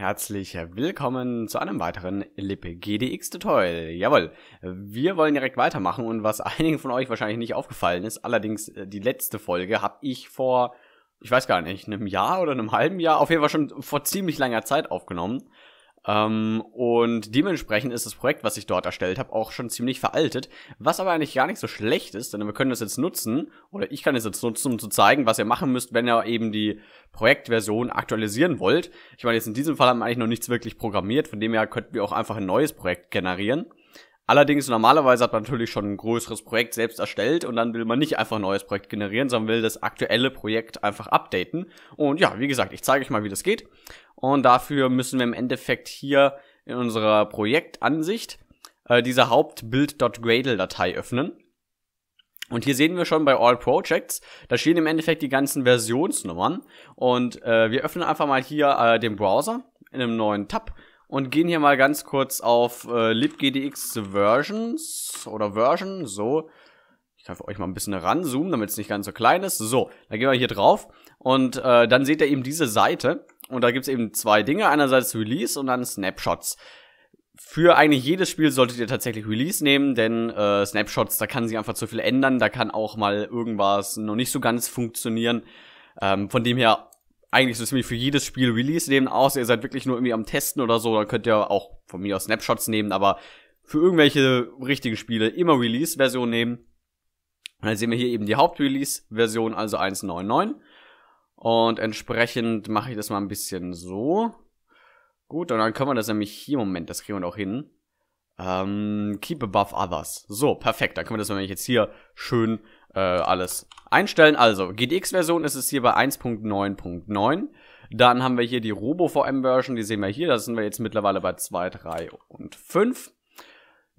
Herzlich willkommen zu einem weiteren Lippe GDX Tutorial. Jawohl, wir wollen direkt weitermachen und was einigen von euch wahrscheinlich nicht aufgefallen ist, allerdings äh, die letzte Folge habe ich vor, ich weiß gar nicht, einem Jahr oder einem halben Jahr, auf jeden Fall schon vor ziemlich langer Zeit aufgenommen ähm, und dementsprechend ist das Projekt, was ich dort erstellt habe, auch schon ziemlich veraltet, was aber eigentlich gar nicht so schlecht ist, denn wir können das jetzt nutzen, oder ich kann es jetzt nutzen, um zu zeigen, was ihr machen müsst, wenn ihr eben die Projektversion aktualisieren wollt. Ich meine, jetzt in diesem Fall haben wir eigentlich noch nichts wirklich programmiert, von dem her könnten wir auch einfach ein neues Projekt generieren. Allerdings, normalerweise hat man natürlich schon ein größeres Projekt selbst erstellt und dann will man nicht einfach ein neues Projekt generieren, sondern will das aktuelle Projekt einfach updaten. Und ja, wie gesagt, ich zeige euch mal, wie das geht. Und dafür müssen wir im Endeffekt hier in unserer Projektansicht äh, diese Hauptbild.gradle-Datei öffnen. Und hier sehen wir schon bei All Projects, da stehen im Endeffekt die ganzen Versionsnummern. Und äh, wir öffnen einfach mal hier äh, den Browser in einem neuen Tab und gehen hier mal ganz kurz auf äh, libgdx versions oder version, so. Ich kann für euch mal ein bisschen ranzoomen, damit es nicht ganz so klein ist. So, dann gehen wir hier drauf und äh, dann seht ihr eben diese Seite und da gibt's eben zwei Dinge, einerseits Release und dann Snapshots für eigentlich jedes Spiel solltet ihr tatsächlich Release nehmen, denn äh, Snapshots, da kann sich einfach zu viel ändern, da kann auch mal irgendwas noch nicht so ganz funktionieren. Ähm, von dem her eigentlich so ziemlich für jedes Spiel Release nehmen, außer ihr seid wirklich nur irgendwie am Testen oder so, dann könnt ihr auch von mir aus Snapshots nehmen, aber für irgendwelche richtigen Spiele immer Release-Version nehmen. Dann sehen wir hier eben die Haupt-Release-Version, also 1.9.9. Und entsprechend mache ich das mal ein bisschen so. Gut, und dann können wir das nämlich hier, Moment, das kriegen wir doch hin. Ähm, keep above others. So, perfekt. Dann können wir das nämlich jetzt hier schön äh, alles einstellen. Also, GTX-Version ist es hier bei 1.9.9. Dann haben wir hier die RoboVM-Version, die sehen wir hier. Da sind wir jetzt mittlerweile bei 2, 3 und 5.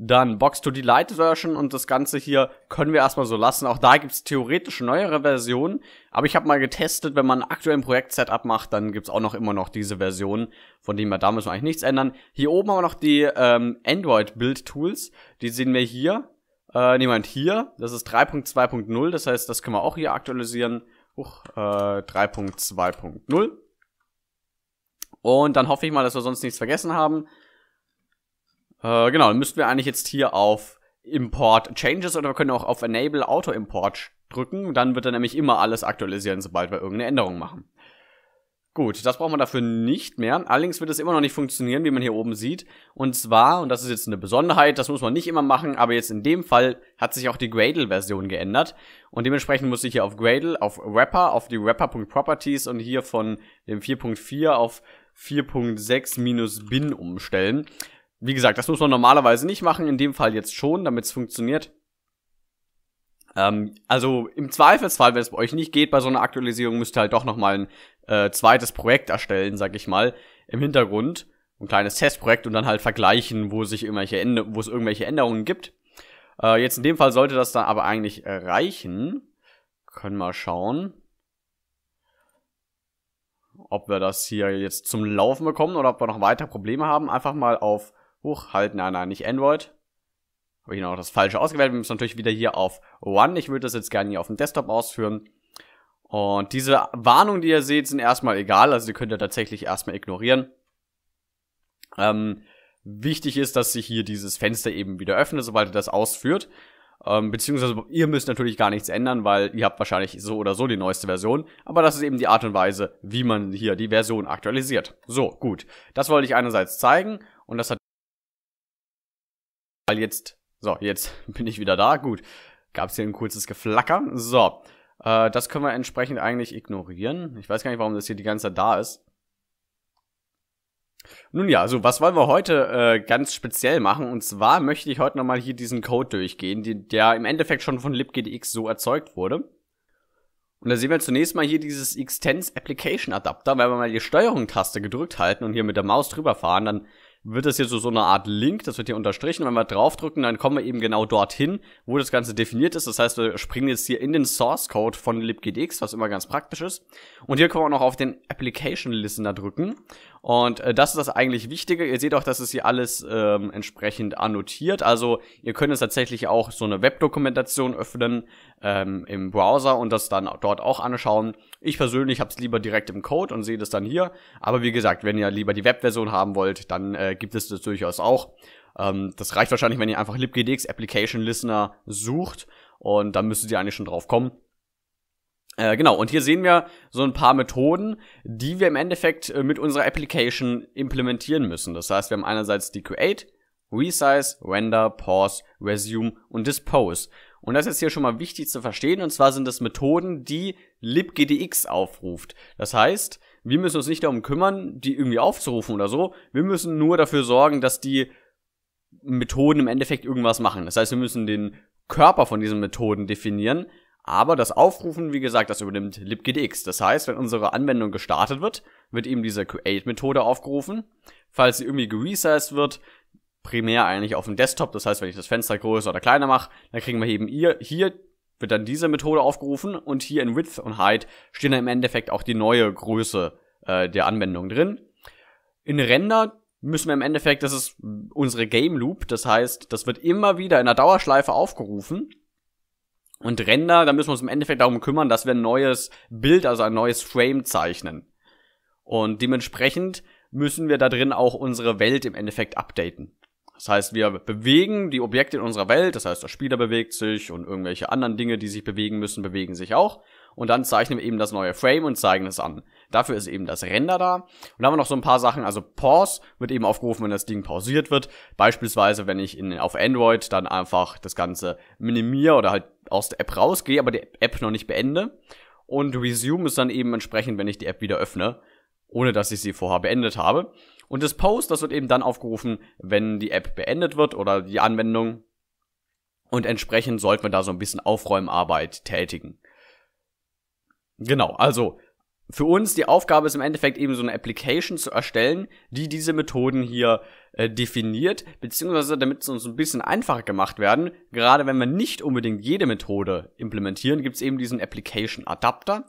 Dann Box to the Light Version und das Ganze hier können wir erstmal so lassen. Auch da gibt's theoretisch neuere Versionen, aber ich habe mal getestet, wenn man aktuell ein Projekt-Setup macht, dann gibt's auch noch immer noch diese Version, von dem wir da müssen wir eigentlich nichts ändern. Hier oben haben wir noch die ähm, Android-Build-Tools, die sehen wir hier. Äh, niemand hier. Das ist 3.2.0. Das heißt, das können wir auch hier aktualisieren. Huch, äh, 3.2.0. Und dann hoffe ich mal, dass wir sonst nichts vergessen haben. Äh, genau, dann müssten wir eigentlich jetzt hier auf Import Changes oder wir können auch auf Enable Auto Import drücken. Dann wird er nämlich immer alles aktualisieren, sobald wir irgendeine Änderung machen. Gut, das braucht man dafür nicht mehr. Allerdings wird es immer noch nicht funktionieren, wie man hier oben sieht. Und zwar, und das ist jetzt eine Besonderheit, das muss man nicht immer machen, aber jetzt in dem Fall hat sich auch die Gradle-Version geändert. Und dementsprechend muss ich hier auf Gradle, auf Wrapper, auf die Wrapper.properties und hier von dem 4.4 auf 4.6-bin umstellen. Wie gesagt, das muss man normalerweise nicht machen, in dem Fall jetzt schon, damit es funktioniert. Ähm, also im Zweifelsfall, wenn es bei euch nicht geht, bei so einer Aktualisierung müsst ihr halt doch nochmal ein äh, zweites Projekt erstellen, sag ich mal, im Hintergrund. Ein kleines Testprojekt und dann halt vergleichen, wo sich irgendwelche Ende, wo es irgendwelche Änderungen gibt. Äh, jetzt in dem Fall sollte das dann aber eigentlich reichen. Können wir schauen ob wir das hier jetzt zum Laufen bekommen oder ob wir noch weiter Probleme haben. Einfach mal auf, hoch, halt, nein, nein, nicht Android habe ich noch das Falsche ausgewählt. Wir müssen natürlich wieder hier auf One. Ich würde das jetzt gerne hier auf dem Desktop ausführen. Und diese Warnungen, die ihr seht, sind erstmal egal. Also die könnt ihr tatsächlich erstmal ignorieren. Ähm, wichtig ist, dass sich hier dieses Fenster eben wieder öffnet, sobald ihr das ausführt. Ähm, beziehungsweise ihr müsst natürlich gar nichts ändern, weil ihr habt wahrscheinlich so oder so die neueste Version. Aber das ist eben die Art und Weise, wie man hier die Version aktualisiert. So, gut. Das wollte ich einerseits zeigen und das hat weil jetzt so, jetzt bin ich wieder da. Gut, gab es hier ein kurzes Geflacker. So, äh, das können wir entsprechend eigentlich ignorieren. Ich weiß gar nicht, warum das hier die ganze Zeit da ist. Nun ja, so, was wollen wir heute äh, ganz speziell machen? Und zwar möchte ich heute nochmal hier diesen Code durchgehen, die, der im Endeffekt schon von libgdx so erzeugt wurde. Und da sehen wir zunächst mal hier dieses Extends Application Adapter. Wenn wir mal die Steuerung-Taste gedrückt halten und hier mit der Maus drüber fahren, dann wird das jetzt so, so eine Art Link, das wird hier unterstrichen. Wenn wir draufdrücken, dann kommen wir eben genau dorthin, wo das Ganze definiert ist. Das heißt, wir springen jetzt hier in den Source Code von libgdx, was immer ganz praktisch ist. Und hier können wir auch noch auf den Application Listener drücken. Und äh, das ist das eigentlich Wichtige. Ihr seht auch, dass es hier alles ähm, entsprechend annotiert. Also ihr könnt es tatsächlich auch so eine Webdokumentation öffnen ähm, im Browser und das dann dort auch anschauen. Ich persönlich habe es lieber direkt im Code und sehe das dann hier. Aber wie gesagt, wenn ihr lieber die Webversion haben wollt, dann äh, gibt es das durchaus auch. Ähm, das reicht wahrscheinlich, wenn ihr einfach libgdx Application Listener sucht und dann müsstet ihr eigentlich schon drauf kommen. Äh, genau, und hier sehen wir so ein paar Methoden, die wir im Endeffekt äh, mit unserer Application implementieren müssen. Das heißt, wir haben einerseits die Create, Resize, Render, Pause, Resume und Dispose. Und das ist hier schon mal wichtig zu verstehen, und zwar sind das Methoden, die libgdx aufruft. Das heißt, wir müssen uns nicht darum kümmern, die irgendwie aufzurufen oder so. Wir müssen nur dafür sorgen, dass die Methoden im Endeffekt irgendwas machen. Das heißt, wir müssen den Körper von diesen Methoden definieren aber das Aufrufen, wie gesagt, das übernimmt libgdx. Das heißt, wenn unsere Anwendung gestartet wird, wird eben diese create-Methode aufgerufen. Falls sie irgendwie geresized wird, primär eigentlich auf dem Desktop, das heißt, wenn ich das Fenster größer oder kleiner mache, dann kriegen wir eben hier, hier wird dann diese Methode aufgerufen und hier in Width und Height stehen dann im Endeffekt auch die neue Größe äh, der Anwendung drin. In Render müssen wir im Endeffekt, das ist unsere Game Loop, das heißt, das wird immer wieder in der Dauerschleife aufgerufen und Render, da müssen wir uns im Endeffekt darum kümmern, dass wir ein neues Bild, also ein neues Frame zeichnen. Und dementsprechend müssen wir da drin auch unsere Welt im Endeffekt updaten. Das heißt, wir bewegen die Objekte in unserer Welt, das heißt, der Spieler bewegt sich und irgendwelche anderen Dinge, die sich bewegen müssen, bewegen sich auch und dann zeichnen wir eben das neue Frame und zeigen es an. Dafür ist eben das Render da. Und dann haben wir noch so ein paar Sachen, also Pause wird eben aufgerufen, wenn das Ding pausiert wird. Beispielsweise, wenn ich in, auf Android dann einfach das Ganze minimiere oder halt aus der App rausgehe, aber die App noch nicht beende. Und Resume ist dann eben entsprechend, wenn ich die App wieder öffne, ohne dass ich sie vorher beendet habe. Und das Post, das wird eben dann aufgerufen, wenn die App beendet wird oder die Anwendung. Und entsprechend sollten wir da so ein bisschen Aufräumarbeit tätigen. Genau, also für uns die Aufgabe ist im Endeffekt eben so eine Application zu erstellen, die diese Methoden hier äh, definiert, beziehungsweise damit es uns ein bisschen einfacher gemacht werden. Gerade wenn wir nicht unbedingt jede Methode implementieren, gibt es eben diesen Application Adapter.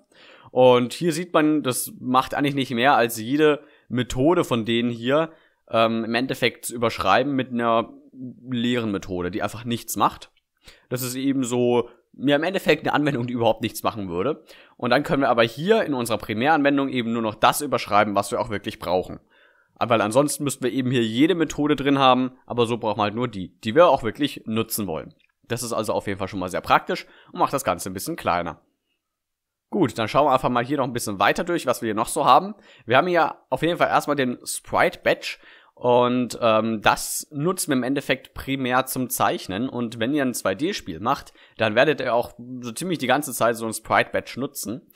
Und hier sieht man, das macht eigentlich nicht mehr als jede Methode von denen hier ähm, im Endeffekt zu überschreiben mit einer leeren Methode, die einfach nichts macht. Das ist eben so mir ja, im Endeffekt eine Anwendung, die überhaupt nichts machen würde. Und dann können wir aber hier in unserer Primäranwendung eben nur noch das überschreiben, was wir auch wirklich brauchen. Weil ansonsten müssten wir eben hier jede Methode drin haben, aber so brauchen wir halt nur die, die wir auch wirklich nutzen wollen. Das ist also auf jeden Fall schon mal sehr praktisch und macht das Ganze ein bisschen kleiner. Gut, dann schauen wir einfach mal hier noch ein bisschen weiter durch, was wir hier noch so haben. Wir haben hier auf jeden Fall erstmal den Sprite Batch. Und ähm, das nutzt man im Endeffekt primär zum Zeichnen. Und wenn ihr ein 2D-Spiel macht, dann werdet ihr auch so ziemlich die ganze Zeit so ein Sprite-Batch nutzen.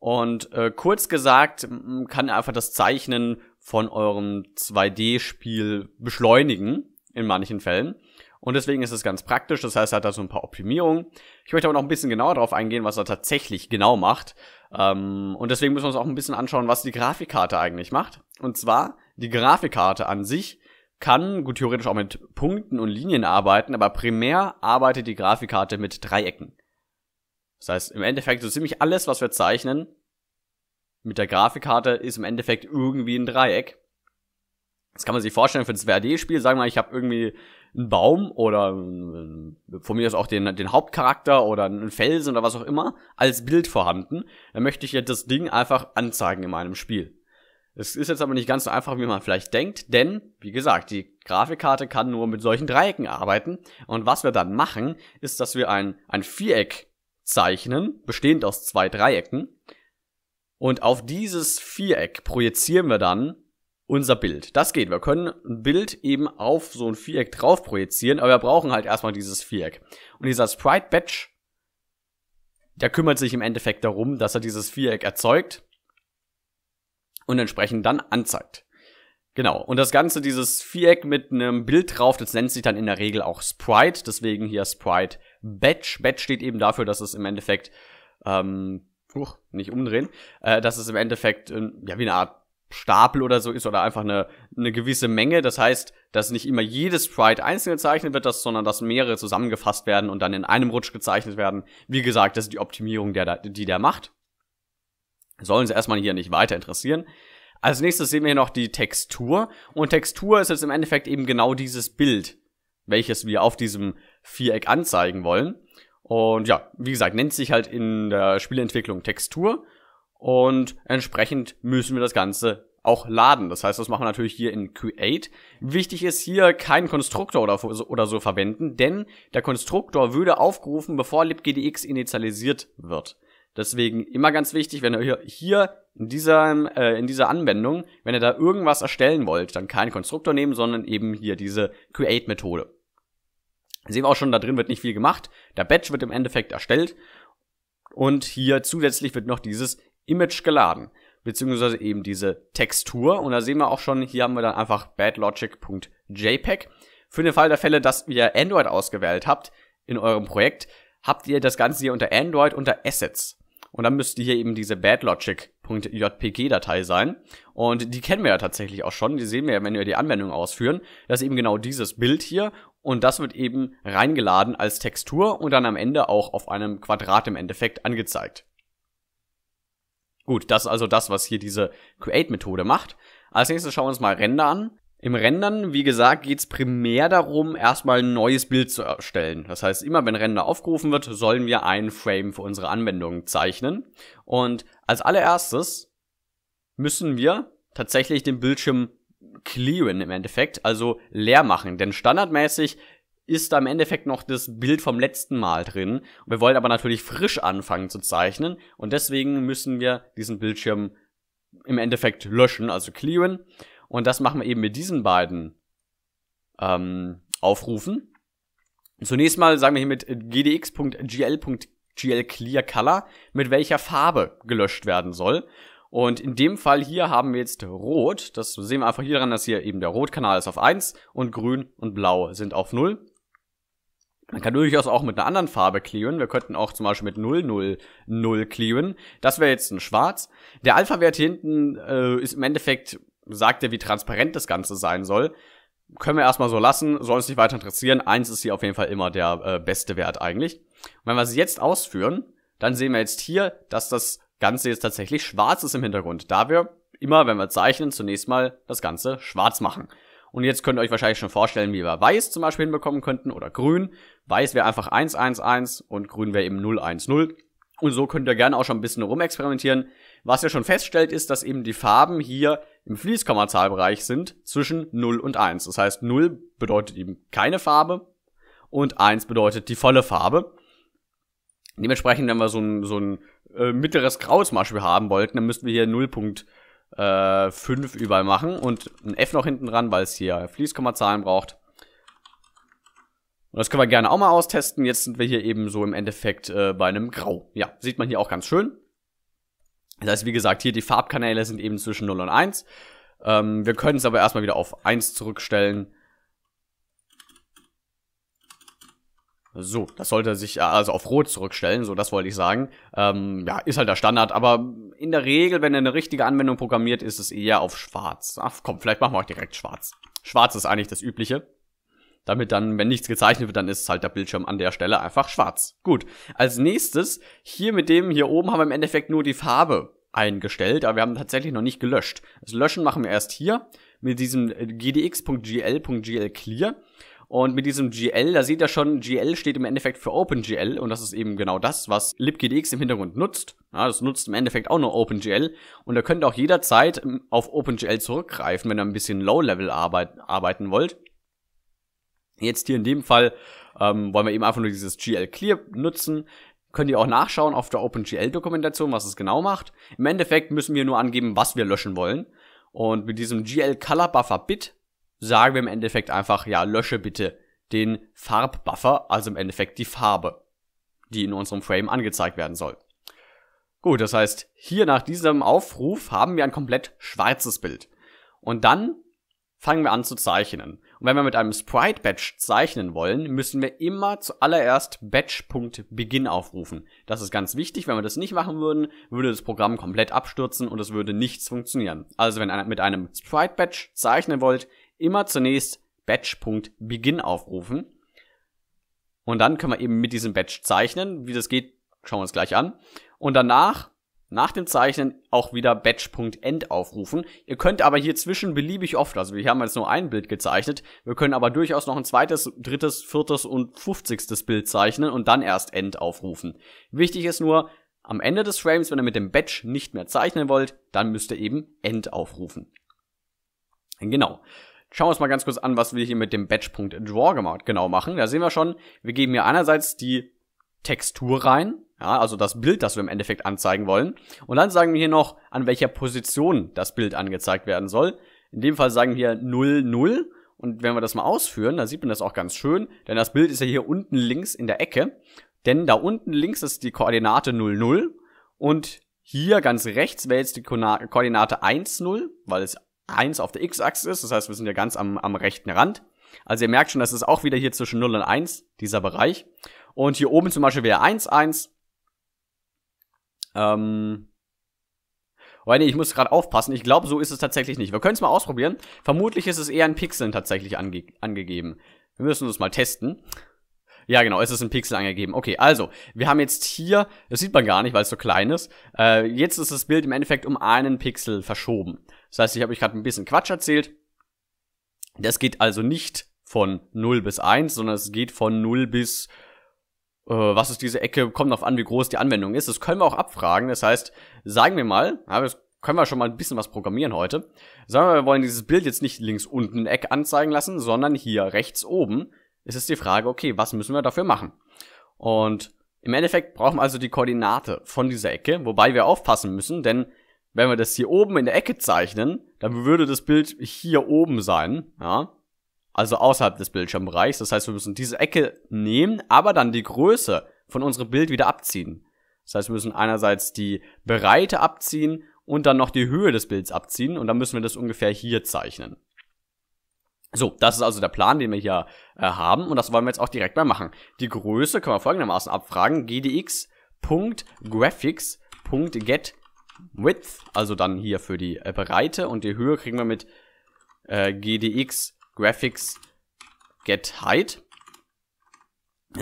Und äh, kurz gesagt, kann er einfach das Zeichnen von eurem 2D-Spiel beschleunigen, in manchen Fällen. Und deswegen ist es ganz praktisch. Das heißt, er hat da so ein paar Optimierungen. Ich möchte aber noch ein bisschen genauer darauf eingehen, was er tatsächlich genau macht. Ähm, und deswegen müssen wir uns auch ein bisschen anschauen, was die Grafikkarte eigentlich macht. Und zwar die Grafikkarte an sich kann gut theoretisch auch mit Punkten und Linien arbeiten, aber primär arbeitet die Grafikkarte mit Dreiecken. Das heißt, im Endeffekt so ziemlich alles, was wir zeichnen, mit der Grafikkarte ist im Endeffekt irgendwie ein Dreieck. Das kann man sich vorstellen für das 2 d spiel Sagen wir mal, ich habe irgendwie einen Baum oder von mir aus auch den, den Hauptcharakter oder einen Felsen oder was auch immer als Bild vorhanden. Dann möchte ich jetzt das Ding einfach anzeigen in meinem Spiel. Es ist jetzt aber nicht ganz so einfach, wie man vielleicht denkt, denn, wie gesagt, die Grafikkarte kann nur mit solchen Dreiecken arbeiten. Und was wir dann machen, ist, dass wir ein, ein Viereck zeichnen, bestehend aus zwei Dreiecken. Und auf dieses Viereck projizieren wir dann unser Bild. Das geht. Wir können ein Bild eben auf so ein Viereck drauf projizieren, aber wir brauchen halt erstmal dieses Viereck. Und dieser Sprite Batch, der kümmert sich im Endeffekt darum, dass er dieses Viereck erzeugt und entsprechend dann anzeigt. Genau, und das Ganze, dieses Viereck mit einem Bild drauf, das nennt sich dann in der Regel auch Sprite, deswegen hier Sprite Batch. Batch steht eben dafür, dass es im Endeffekt, ähm, huch, nicht umdrehen, äh, dass es im Endeffekt, äh, ja, wie eine Art Stapel oder so ist oder einfach eine, eine gewisse Menge. Das heißt, dass nicht immer jedes Sprite einzeln gezeichnet wird, dass, sondern dass mehrere zusammengefasst werden und dann in einem Rutsch gezeichnet werden. Wie gesagt, das ist die Optimierung, der, die der macht sollen sie erstmal hier nicht weiter interessieren. Als nächstes sehen wir hier noch die Textur. Und Textur ist jetzt im Endeffekt eben genau dieses Bild, welches wir auf diesem Viereck anzeigen wollen. Und ja, wie gesagt, nennt sich halt in der Spielentwicklung Textur. Und entsprechend müssen wir das Ganze auch laden. Das heißt, das machen wir natürlich hier in Create. Wichtig ist hier keinen Konstruktor oder, oder so verwenden, denn der Konstruktor würde aufgerufen, bevor libgdx initialisiert wird. Deswegen immer ganz wichtig, wenn ihr hier in dieser, äh, in dieser Anwendung, wenn ihr da irgendwas erstellen wollt, dann keinen Konstruktor nehmen, sondern eben hier diese Create-Methode. Sehen wir auch schon, da drin wird nicht viel gemacht. Der Batch wird im Endeffekt erstellt und hier zusätzlich wird noch dieses Image geladen, beziehungsweise eben diese Textur. Und da sehen wir auch schon, hier haben wir dann einfach badlogic.jpg. Für den Fall der Fälle, dass ihr Android ausgewählt habt in eurem Projekt, habt ihr das Ganze hier unter Android unter Assets. Und dann müsste hier eben diese badlogic.jpg-Datei sein. Und die kennen wir ja tatsächlich auch schon. Die sehen wir ja, wenn wir die Anwendung ausführen. Das ist eben genau dieses Bild hier. Und das wird eben reingeladen als Textur und dann am Ende auch auf einem Quadrat im Endeffekt angezeigt. Gut, das ist also das, was hier diese Create-Methode macht. Als nächstes schauen wir uns mal Render an. Im Rendern, wie gesagt, geht es primär darum, erstmal ein neues Bild zu erstellen. Das heißt, immer wenn Render aufgerufen wird, sollen wir einen Frame für unsere Anwendung zeichnen. Und als allererstes müssen wir tatsächlich den Bildschirm clearen im Endeffekt, also leer machen. Denn standardmäßig ist da im Endeffekt noch das Bild vom letzten Mal drin. Wir wollen aber natürlich frisch anfangen zu zeichnen und deswegen müssen wir diesen Bildschirm im Endeffekt löschen, also clearen. Und das machen wir eben mit diesen beiden ähm, Aufrufen. Zunächst mal sagen wir hier mit äh, gdx.gl.glClearColor, mit welcher Farbe gelöscht werden soll. Und in dem Fall hier haben wir jetzt Rot. Das sehen wir einfach hier dran, dass hier eben der Rotkanal ist auf 1 und Grün und Blau sind auf 0. Man kann durchaus auch mit einer anderen Farbe clearen. Wir könnten auch zum Beispiel mit 000 clearen. Das wäre jetzt ein Schwarz. Der Alpha-Wert hinten äh, ist im Endeffekt sagt ja, wie transparent das Ganze sein soll. Können wir erstmal so lassen, soll uns nicht weiter interessieren. Eins ist hier auf jeden Fall immer der äh, beste Wert eigentlich. Und wenn wir sie jetzt ausführen, dann sehen wir jetzt hier, dass das Ganze jetzt tatsächlich schwarz ist im Hintergrund, da wir immer, wenn wir zeichnen, zunächst mal das Ganze schwarz machen. Und jetzt könnt ihr euch wahrscheinlich schon vorstellen, wie wir weiß zum Beispiel hinbekommen könnten oder grün. Weiß wäre einfach 111 und grün wäre eben 010. Und so könnt ihr gerne auch schon ein bisschen rumexperimentieren. Was ihr schon feststellt, ist, dass eben die Farben hier im Fließkommazahlbereich sind zwischen 0 und 1. Das heißt, 0 bedeutet eben keine Farbe und 1 bedeutet die volle Farbe. Dementsprechend, wenn wir so ein, so ein äh, mittleres Grau zum Beispiel haben wollten, dann müssten wir hier 0.5 äh, überall machen und ein F noch hinten dran, weil es hier Fließkommazahlen braucht. Und das können wir gerne auch mal austesten. Jetzt sind wir hier eben so im Endeffekt äh, bei einem Grau. Ja, sieht man hier auch ganz schön. Das heißt, wie gesagt, hier die Farbkanäle sind eben zwischen 0 und 1. Ähm, wir können es aber erstmal wieder auf 1 zurückstellen. So, das sollte sich äh, also auf Rot zurückstellen, so das wollte ich sagen. Ähm, ja, ist halt der Standard, aber in der Regel, wenn ihr eine richtige Anwendung programmiert, ist es eher auf Schwarz. Ach komm, vielleicht machen wir auch direkt Schwarz. Schwarz ist eigentlich das Übliche damit dann, wenn nichts gezeichnet wird, dann ist halt der Bildschirm an der Stelle einfach schwarz. Gut, als nächstes, hier mit dem hier oben haben wir im Endeffekt nur die Farbe eingestellt, aber wir haben tatsächlich noch nicht gelöscht. Das Löschen machen wir erst hier mit diesem äh, gdx.gl.glclear. Und mit diesem GL, da seht ihr schon, GL steht im Endeffekt für OpenGL und das ist eben genau das, was libgdx im Hintergrund nutzt. Ja, das nutzt im Endeffekt auch nur OpenGL und ihr könnt auch jederzeit ähm, auf OpenGL zurückgreifen, wenn ihr ein bisschen Low-Level arbeit arbeiten wollt. Jetzt hier in dem Fall ähm, wollen wir eben einfach nur dieses GL Clear nutzen. Könnt ihr auch nachschauen auf der OpenGL-Dokumentation, was es genau macht. Im Endeffekt müssen wir nur angeben, was wir löschen wollen. Und mit diesem GL Color Buffer Bit sagen wir im Endeffekt einfach, ja, lösche bitte den Farbbuffer, also im Endeffekt die Farbe, die in unserem Frame angezeigt werden soll. Gut, das heißt, hier nach diesem Aufruf haben wir ein komplett schwarzes Bild. Und dann fangen wir an zu zeichnen. Und wenn wir mit einem Sprite-Batch zeichnen wollen, müssen wir immer zuallererst batch.begin aufrufen. Das ist ganz wichtig. Wenn wir das nicht machen würden, würde das Programm komplett abstürzen und es würde nichts funktionieren. Also wenn ihr mit einem Sprite-Batch zeichnen wollt, immer zunächst batch.begin aufrufen. Und dann können wir eben mit diesem Batch zeichnen. Wie das geht, schauen wir uns gleich an. Und danach nach dem Zeichnen auch wieder batch.end aufrufen. Ihr könnt aber hier zwischen beliebig oft, also wir haben jetzt nur ein Bild gezeichnet, wir können aber durchaus noch ein zweites, drittes, viertes und fünfzigstes Bild zeichnen und dann erst end aufrufen. Wichtig ist nur, am Ende des Frames, wenn ihr mit dem Batch nicht mehr zeichnen wollt, dann müsst ihr eben end aufrufen. Genau. Schauen wir uns mal ganz kurz an, was wir hier mit dem Batch.draw genau machen. Da sehen wir schon, wir geben hier einerseits die Textur rein, ja, also das Bild, das wir im Endeffekt anzeigen wollen. Und dann sagen wir hier noch, an welcher Position das Bild angezeigt werden soll. In dem Fall sagen wir 0, 0. Und wenn wir das mal ausführen, dann sieht man das auch ganz schön, denn das Bild ist ja hier unten links in der Ecke. Denn da unten links ist die Koordinate 0, 0. Und hier ganz rechts wäre jetzt die Koordinate 1, 0, weil es 1 auf der x-Achse ist. Das heißt, wir sind ja ganz am, am rechten Rand. Also ihr merkt schon, das ist auch wieder hier zwischen 0 und 1, dieser Bereich. Und hier oben zum Beispiel wäre 1, 1 ähm. Oh nee, ich muss gerade aufpassen. Ich glaube, so ist es tatsächlich nicht. Wir können es mal ausprobieren. Vermutlich ist es eher in Pixeln tatsächlich ange angegeben. Wir müssen das mal testen. Ja, genau, es ist in Pixel angegeben. Okay, also, wir haben jetzt hier, das sieht man gar nicht, weil es so klein ist, äh, jetzt ist das Bild im Endeffekt um einen Pixel verschoben. Das heißt, ich habe euch gerade ein bisschen Quatsch erzählt. Das geht also nicht von 0 bis 1, sondern es geht von 0 bis äh, was ist diese Ecke, kommt darauf an, wie groß die Anwendung ist. Das können wir auch abfragen. Das heißt, sagen wir mal, ja, das können wir schon mal ein bisschen was programmieren heute. Sagen wir, mal, wir wollen dieses Bild jetzt nicht links unten im Eck anzeigen lassen, sondern hier rechts oben ist es die Frage, okay, was müssen wir dafür machen? Und im Endeffekt brauchen wir also die Koordinate von dieser Ecke, wobei wir aufpassen müssen, denn wenn wir das hier oben in der Ecke zeichnen, dann würde das Bild hier oben sein, ja, also außerhalb des Bildschirmbereichs. Das heißt, wir müssen diese Ecke nehmen, aber dann die Größe von unserem Bild wieder abziehen. Das heißt, wir müssen einerseits die Breite abziehen und dann noch die Höhe des Bilds abziehen und dann müssen wir das ungefähr hier zeichnen. So, das ist also der Plan, den wir hier äh, haben und das wollen wir jetzt auch direkt mal machen. Die Größe können wir folgendermaßen abfragen. gdx.graphics.getWidth, also dann hier für die äh, Breite und die Höhe kriegen wir mit äh, gdx Graphics Get Height.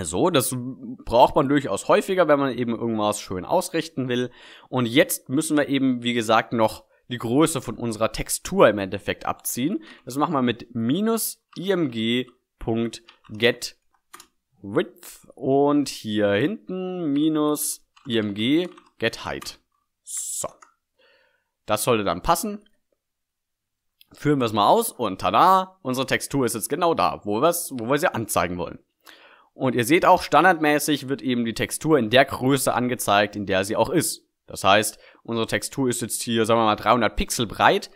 So, das braucht man durchaus häufiger, wenn man eben irgendwas schön ausrichten will. Und jetzt müssen wir eben, wie gesagt, noch die Größe von unserer Textur im Endeffekt abziehen. Das machen wir mit minus img.get width und hier hinten minus img height. So. Das sollte dann passen. Führen wir es mal aus und tada, unsere Textur ist jetzt genau da, wo, wo wir sie anzeigen wollen. Und ihr seht auch, standardmäßig wird eben die Textur in der Größe angezeigt, in der sie auch ist. Das heißt, unsere Textur ist jetzt hier, sagen wir mal, 300 Pixel breit.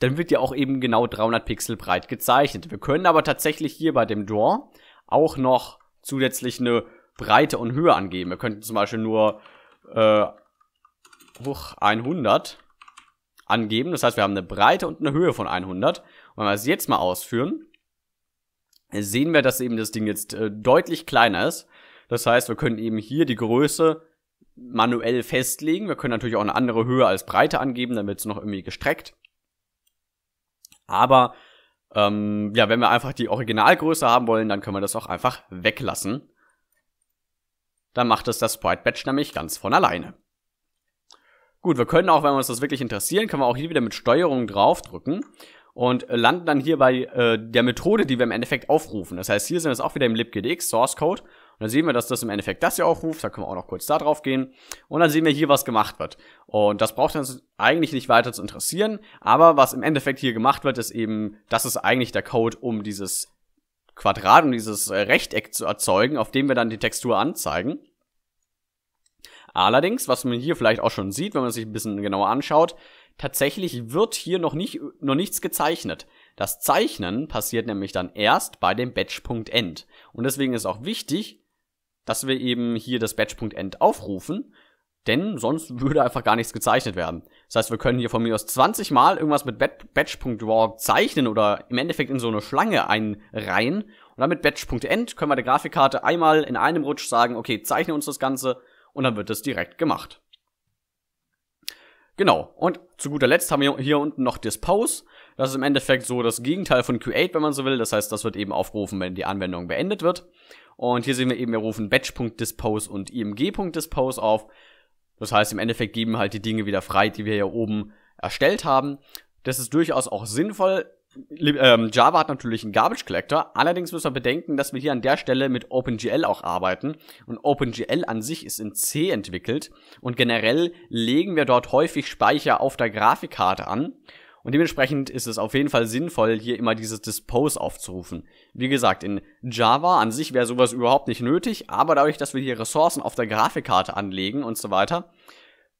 Dann wird ja auch eben genau 300 Pixel breit gezeichnet. Wir können aber tatsächlich hier bei dem Draw auch noch zusätzlich eine Breite und Höhe angeben. Wir könnten zum Beispiel nur äh, hoch 100 angeben. Das heißt, wir haben eine Breite und eine Höhe von 100. Und wenn wir es jetzt mal ausführen, sehen wir, dass eben das Ding jetzt äh, deutlich kleiner ist. Das heißt, wir können eben hier die Größe manuell festlegen. Wir können natürlich auch eine andere Höhe als Breite angeben, dann wird es noch irgendwie gestreckt. Aber ähm, ja, wenn wir einfach die Originalgröße haben wollen, dann können wir das auch einfach weglassen. Dann macht es das Sprite Batch nämlich ganz von alleine. Gut, wir können auch, wenn wir uns das wirklich interessieren, können wir auch hier wieder mit Steuerung draufdrücken und landen dann hier bei äh, der Methode, die wir im Endeffekt aufrufen. Das heißt, hier sind wir auch wieder im libgdx Source Code und dann sehen wir, dass das im Endeffekt das hier aufruft. Da können wir auch noch kurz da drauf gehen und dann sehen wir hier, was gemacht wird. Und das braucht uns eigentlich nicht weiter zu interessieren, aber was im Endeffekt hier gemacht wird, ist eben, das ist eigentlich der Code, um dieses Quadrat, um dieses äh, Rechteck zu erzeugen, auf dem wir dann die Textur anzeigen. Allerdings, was man hier vielleicht auch schon sieht, wenn man sich ein bisschen genauer anschaut, tatsächlich wird hier noch, nicht, noch nichts gezeichnet. Das Zeichnen passiert nämlich dann erst bei dem Batch.end. Und deswegen ist auch wichtig, dass wir eben hier das Batch.end aufrufen, denn sonst würde einfach gar nichts gezeichnet werden. Das heißt, wir können hier von mir aus 20 Mal irgendwas mit Batch.raw zeichnen oder im Endeffekt in so eine Schlange einreihen. Und dann mit Batch.end können wir der Grafikkarte einmal in einem Rutsch sagen, okay, zeichne uns das Ganze und dann wird das direkt gemacht. Genau, und zu guter Letzt haben wir hier unten noch Dispose. Das ist im Endeffekt so das Gegenteil von Create, wenn man so will. Das heißt, das wird eben aufgerufen, wenn die Anwendung beendet wird. Und hier sehen wir eben, wir rufen batch.dispose und img.dispose auf. Das heißt, im Endeffekt geben halt die Dinge wieder frei, die wir hier oben erstellt haben. Das ist durchaus auch sinnvoll, ähm, Java hat natürlich einen Garbage Collector. Allerdings müssen wir bedenken, dass wir hier an der Stelle mit OpenGL auch arbeiten. Und OpenGL an sich ist in C entwickelt. Und generell legen wir dort häufig Speicher auf der Grafikkarte an. Und dementsprechend ist es auf jeden Fall sinnvoll, hier immer dieses Dispose aufzurufen. Wie gesagt, in Java an sich wäre sowas überhaupt nicht nötig, aber dadurch, dass wir hier Ressourcen auf der Grafikkarte anlegen und so weiter,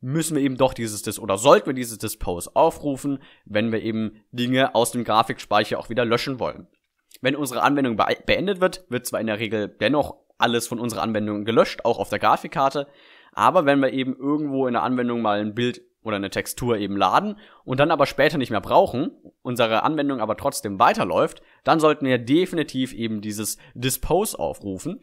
müssen wir eben doch dieses Disk oder sollten wir dieses Dispose aufrufen, wenn wir eben Dinge aus dem Grafikspeicher auch wieder löschen wollen. Wenn unsere Anwendung beendet wird, wird zwar in der Regel dennoch alles von unserer Anwendung gelöscht, auch auf der Grafikkarte, aber wenn wir eben irgendwo in der Anwendung mal ein Bild oder eine Textur eben laden und dann aber später nicht mehr brauchen, unsere Anwendung aber trotzdem weiterläuft, dann sollten wir definitiv eben dieses Dispose aufrufen.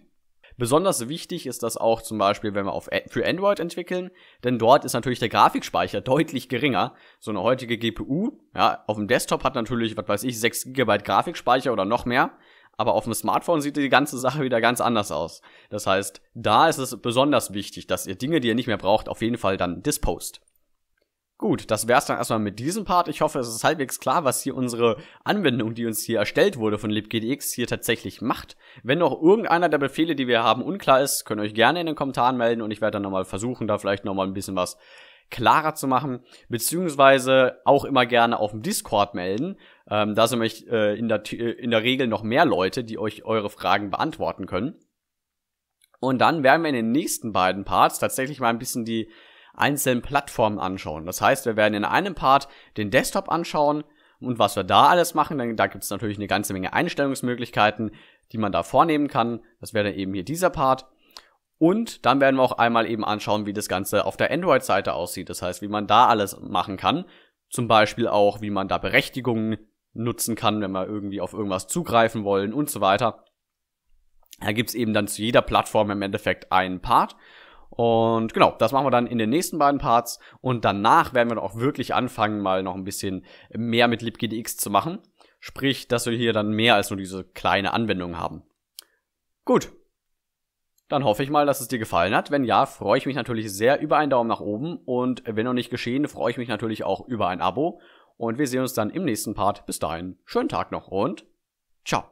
Besonders wichtig ist das auch zum Beispiel, wenn wir auf, für Android entwickeln, denn dort ist natürlich der Grafikspeicher deutlich geringer. So eine heutige GPU, ja, auf dem Desktop hat natürlich, was weiß ich, 6 GB Grafikspeicher oder noch mehr, aber auf dem Smartphone sieht die ganze Sache wieder ganz anders aus. Das heißt, da ist es besonders wichtig, dass ihr Dinge, die ihr nicht mehr braucht, auf jeden Fall dann dispost. Gut, das wär's dann erstmal mit diesem Part. Ich hoffe, es ist halbwegs klar, was hier unsere Anwendung, die uns hier erstellt wurde von libgdx, hier tatsächlich macht. Wenn noch irgendeiner der Befehle, die wir haben, unklar ist, könnt ihr euch gerne in den Kommentaren melden und ich werde dann nochmal versuchen, da vielleicht nochmal ein bisschen was klarer zu machen, beziehungsweise auch immer gerne auf dem Discord melden. Ähm, da sind nämlich äh, in, der, äh, in der Regel noch mehr Leute, die euch eure Fragen beantworten können. Und dann werden wir in den nächsten beiden Parts tatsächlich mal ein bisschen die einzelnen Plattformen anschauen. Das heißt, wir werden in einem Part den Desktop anschauen und was wir da alles machen, denn da gibt es natürlich eine ganze Menge Einstellungsmöglichkeiten, die man da vornehmen kann. Das wäre dann eben hier dieser Part. Und dann werden wir auch einmal eben anschauen, wie das Ganze auf der Android-Seite aussieht. Das heißt, wie man da alles machen kann. Zum Beispiel auch, wie man da Berechtigungen nutzen kann, wenn wir irgendwie auf irgendwas zugreifen wollen und so weiter. Da gibt's eben dann zu jeder Plattform im Endeffekt einen Part. Und genau, das machen wir dann in den nächsten beiden Parts. Und danach werden wir dann auch wirklich anfangen, mal noch ein bisschen mehr mit libgdx zu machen. Sprich, dass wir hier dann mehr als nur diese kleine Anwendung haben. Gut. Dann hoffe ich mal, dass es dir gefallen hat. Wenn ja, freue ich mich natürlich sehr über einen Daumen nach oben. Und wenn noch nicht geschehen, freue ich mich natürlich auch über ein Abo. Und wir sehen uns dann im nächsten Part. Bis dahin, schönen Tag noch und ciao.